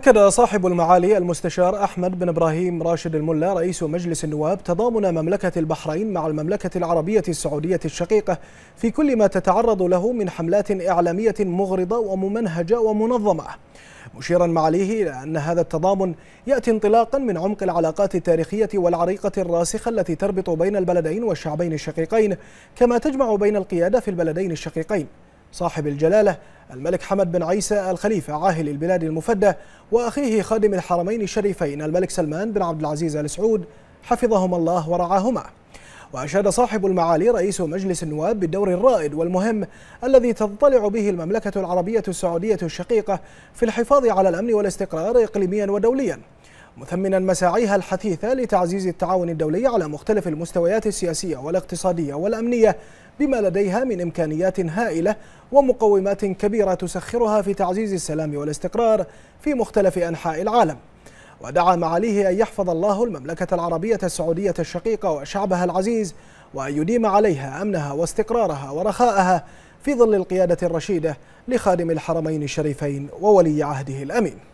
أكد صاحب المعالي المستشار أحمد بن إبراهيم راشد الملا رئيس مجلس النواب تضامن مملكة البحرين مع المملكة العربية السعودية الشقيقة في كل ما تتعرض له من حملات إعلامية مغرضة وممنهجة ومنظمة مشيرا معاليه إلى أن هذا التضامن يأتي انطلاقا من عمق العلاقات التاريخية والعريقة الراسخة التي تربط بين البلدين والشعبين الشقيقين كما تجمع بين القيادة في البلدين الشقيقين صاحب الجلالة الملك حمد بن عيسى الخليفة عاهل البلاد المفدى وأخيه خادم الحرمين الشريفين الملك سلمان بن عبد العزيز آل سعود حفظهما الله ورعاهما وأشاد صاحب المعالي رئيس مجلس النواب بالدور الرائد والمهم الذي تضطلع به المملكة العربية السعودية الشقيقة في الحفاظ على الأمن والاستقرار إقليميا ودوليا مثمنا مساعيها الحثيثة لتعزيز التعاون الدولي على مختلف المستويات السياسية والاقتصادية والأمنية بما لديها من إمكانيات هائلة ومقومات كبيرة تسخرها في تعزيز السلام والاستقرار في مختلف أنحاء العالم ودعا معاليه أن يحفظ الله المملكة العربية السعودية الشقيقة وشعبها العزيز وأن يديم عليها أمنها واستقرارها ورخاءها في ظل القيادة الرشيدة لخادم الحرمين الشريفين وولي عهده الأمين